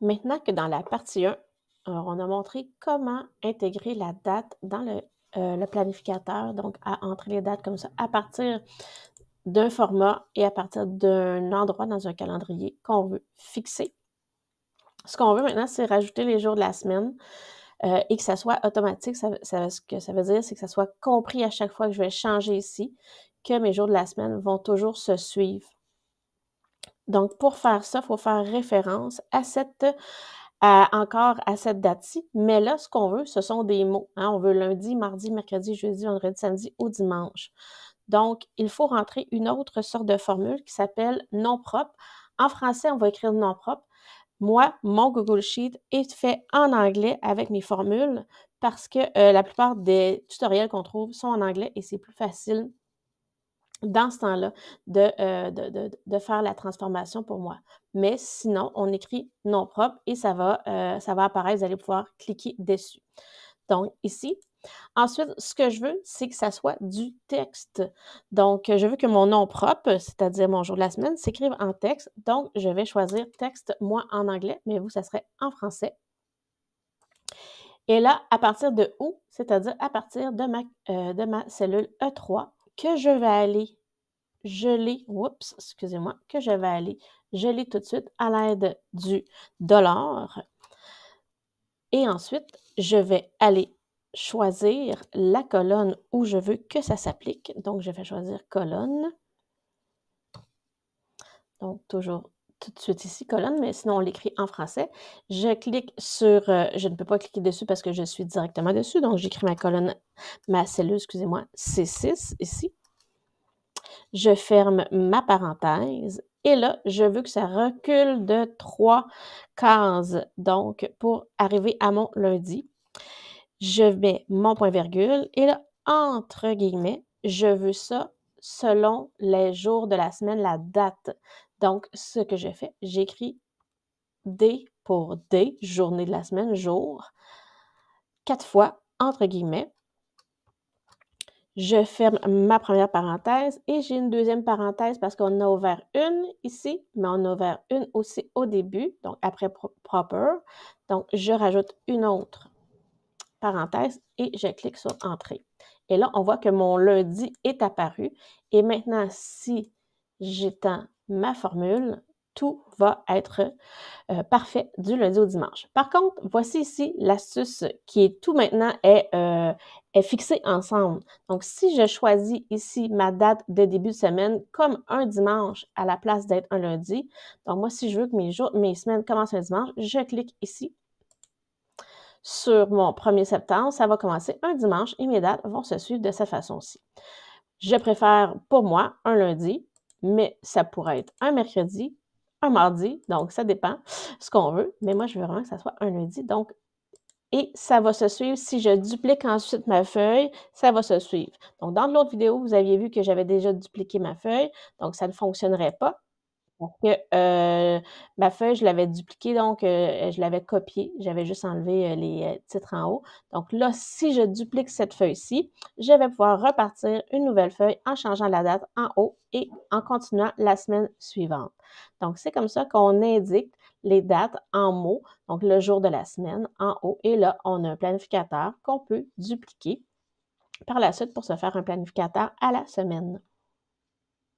Maintenant que dans la partie 1, on a montré comment intégrer la date dans euh, le, planificateur, donc à entrer les dates comme ça à partir d'un format et à partir d'un endroit dans un calendrier qu'on veut fixer. Ce qu'on veut maintenant, c'est rajouter les jours de la semaine euh, et que ça soit automatique. ce que ça veut dire, c'est que ça soit compris à chaque fois que je vais changer ici, que mes jours de la semaine vont toujours se suivre. Donc, pour faire ça, il faut faire référence à cette, encore à cette date-ci. Mais là, ce qu'on veut, ce sont des mots. Hein. On veut lundi, mardi, mercredi, jeudi, vendredi, samedi ou dimanche. Donc, il faut rentrer une autre sorte de formule qui s'appelle nom propre. En français, on va écrire nom propre. Moi, mon Google Sheet est fait en anglais avec mes formules parce que euh, la plupart des tutoriels qu'on trouve sont en anglais et c'est plus facile dans ce temps-là euh, de, de, faire la transformation pour moi. Mais sinon, on écrit nom propre et ça va, euh, ça va apparaître. Vous allez pouvoir cliquer dessus. Donc, ici. Ensuite, ce que je veux, c'est que ça soit du texte. Donc, je veux que mon nom propre, c'est-à-dire mon jour de la semaine, s'écrive en texte. Donc, je vais choisir texte, moi, en anglais, mais vous, ça serait en français. Et là, à partir de où? C'est-à-dire à partir de euh, de ma cellule E3, que je vais aller geler, oups, excusez-moi, que je vais aller geler tout de suite à l'aide du dollar. Et ensuite, je vais aller choisir la colonne où je veux que ça s'applique. Donc, je vais choisir colonne. Donc, toujours tout de suite ici, colonne, mais sinon on l'écrit en français. Je clique sur, euh, je ne peux pas cliquer dessus parce que je suis directement dessus, donc j'écris ma colonne, ma cellule, excusez-moi, C6 ici. Je ferme ma parenthèse et là, je veux que ça recule de trois cases, donc pour arriver à mon lundi. Je mets mon point virgule et là, entre guillemets, je veux ça selon les jours de la semaine, la date. Donc, ce que je fais, j'écris D pour D, journée de la semaine, jour, quatre fois, entre guillemets. Je ferme ma première parenthèse et j'ai une deuxième parenthèse parce qu'on a ouvert une ici, mais on a ouvert une aussi au début, donc après proper. Donc, je rajoute une autre parenthèse et je clique sur Entrée. Et là, on voit que mon lundi est apparu. Et maintenant, si j'étends ma formule, tout va être euh, parfait du lundi au dimanche. Par contre, voici ici l'astuce qui est tout maintenant euh, est, fixée ensemble. Donc, si je choisis ici ma date de début de semaine comme un dimanche à la place d'être un lundi, donc moi, si je veux que mes, jours, mes semaines commencent un dimanche, je clique ici sur mon 1er septembre. Ça va commencer un dimanche et mes dates vont se suivre de cette façon-ci. Je préfère pour moi un lundi mais ça pourrait être un mercredi, un mardi, donc ça dépend ce qu'on veut. Mais moi, je veux vraiment que ça soit un lundi. Donc, et ça va se suivre. Si je duplique ensuite ma feuille, ça va se suivre. Donc, dans l'autre vidéo, vous aviez vu que j'avais déjà dupliqué ma feuille, donc ça ne fonctionnerait pas. Euh, ma feuille, je l'avais dupliquée, donc euh, euh, je l'avais copiée. J'avais juste enlevé les titres en haut. Donc là, si je duplique cette feuille-ci, je vais pouvoir repartir une nouvelle feuille en changeant la date en haut et en continuant la semaine suivante. Donc c'est comme ça qu'on indique les dates en mots, donc le jour de la semaine en haut. Et là, on a un planificateur qu'on peut dupliquer par la suite pour se faire un planificateur à la semaine.